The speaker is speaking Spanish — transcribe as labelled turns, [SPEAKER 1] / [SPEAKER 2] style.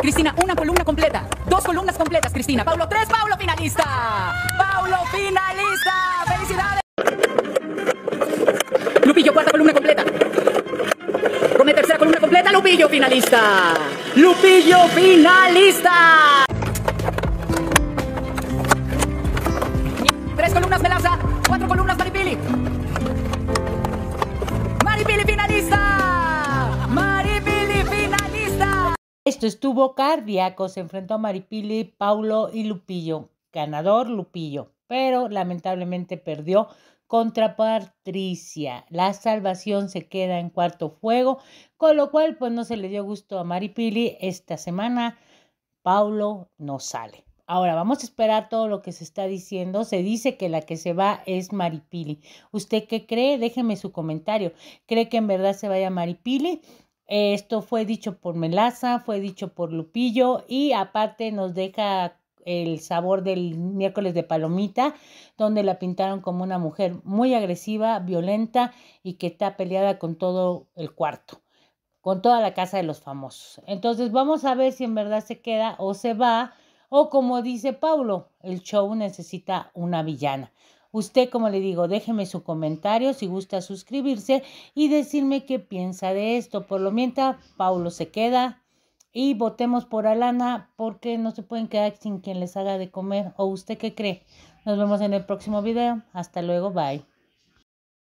[SPEAKER 1] Cristina, una columna completa. Dos columnas completas, Cristina. Paulo, tres. Paulo, finalista. Paulo, finalista. Felicidades. Lupillo, cuarta columna completa. Come tercera columna completa. Lupillo, finalista. Lupillo, finalista. Tres columnas, Melaza. Cuatro columnas,
[SPEAKER 2] estuvo Cardíaco, se enfrentó a Maripili, Paulo y Lupillo. Ganador Lupillo, pero lamentablemente perdió contra Patricia. La salvación se queda en cuarto fuego, con lo cual pues no se le dio gusto a Maripili esta semana. Paulo no sale. Ahora vamos a esperar todo lo que se está diciendo. Se dice que la que se va es Maripili. ¿Usted qué cree? Déjeme su comentario. ¿Cree que en verdad se vaya Maripili? Esto fue dicho por Melaza, fue dicho por Lupillo y aparte nos deja el sabor del miércoles de palomita, donde la pintaron como una mujer muy agresiva, violenta y que está peleada con todo el cuarto, con toda la casa de los famosos. Entonces vamos a ver si en verdad se queda o se va, o como dice Paulo, el show necesita una villana. Usted, como le digo, déjeme su comentario si gusta suscribirse y decirme qué piensa de esto. Por lo mientras, Paulo se queda y votemos por Alana porque no se pueden quedar sin quien les haga de comer. ¿O usted qué cree? Nos vemos en el próximo video. Hasta luego, bye.